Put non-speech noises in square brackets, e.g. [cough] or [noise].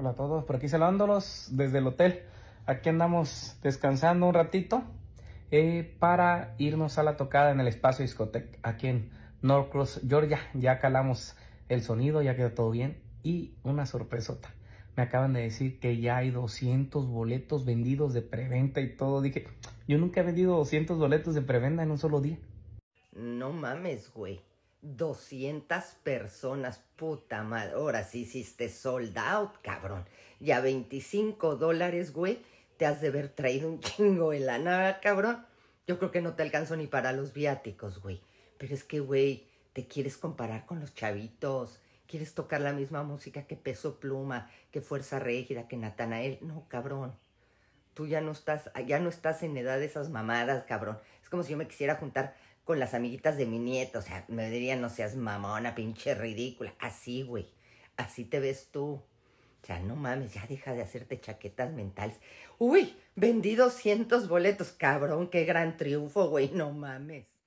Hola a todos, por aquí saludándolos desde el hotel. Aquí andamos descansando un ratito eh, para irnos a la tocada en el espacio discoteca aquí en Norcross, Georgia. Ya calamos el sonido, ya quedó todo bien y una sorpresota. Me acaban de decir que ya hay 200 boletos vendidos de preventa y todo. Dije, yo nunca he vendido 200 boletos de preventa en un solo día. No mames, güey. 200 personas, puta madre. Ahora sí hiciste sold out, cabrón. Y a 25 dólares, güey, te has de haber traído un [laughs] chingo de nada, cabrón. Yo creo que no te alcanzo ni para los viáticos, güey. Pero es que, güey, te quieres comparar con los chavitos. Quieres tocar la misma música que Peso Pluma, que Fuerza Régida, que Natanael. No, cabrón. Tú ya no estás, ya no estás en edad de esas mamadas, cabrón. Es como si yo me quisiera juntar con las amiguitas de mi nieto, O sea, me dirían, no seas mamona, pinche ridícula. Así, güey. Así te ves tú. O sea, no mames, ya deja de hacerte chaquetas mentales. Uy, vendí 200 boletos, cabrón, qué gran triunfo, güey, no mames.